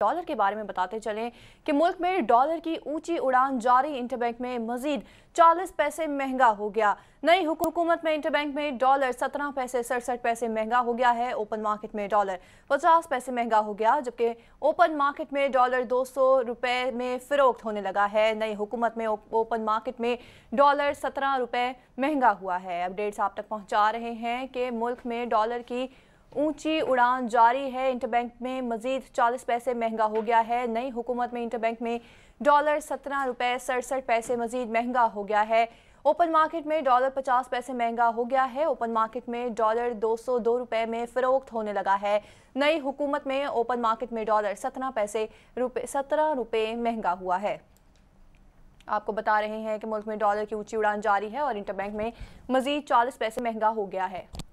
dollar के बारे में बताते चलें कि मुल्क में डॉलर की ऊंची उड़ान जारी इंटरबैंक में मजीद 40 पैसे महंगा हो गया नई हुकूमत में इंटरबैंक में डॉलर 17 पैसे सड़सठ पैसे महंगा हो गया है ओपन मार्केट में डॉलर 50 पैसे महंगा हो गया जबकि ओपन मार्केट में डॉलर 200 सौ रुपये में फ़रोख्त होने लगा है नई हुकूमत में ओपन मार्केट में डॉलर सत्रह रुपये महंगा हुआ है अपडेट्स आप तक पहुँचा रहे हैं कि मुल्क में डॉलर की ऊंची उड़ान जारी है इंटरबैंक में मजीद 40 पैसे महंगा हो गया है नई हुकूमत में इंटरबैंक में डॉलर सत्रह रुपये सड़सठ पैसे मजीद महंगा हो गया है ओपन मार्केट में डॉलर पचास पैसे महंगा हो गया है ओपन मार्केट में डॉलर दो सौ दो रुपये में फ़रोख्त होने लगा है नई हुकूमत में ओपन मार्केट में डॉलर सत्रह पैसे रुपये सत्रह रुपये महंगा हुआ है आपको बता रहे हैं कि मुल्क में डॉलर की ऊंची उड़ान जारी है और इंटरबैंक में मजीद चालीस पैसे महंगा हो गया है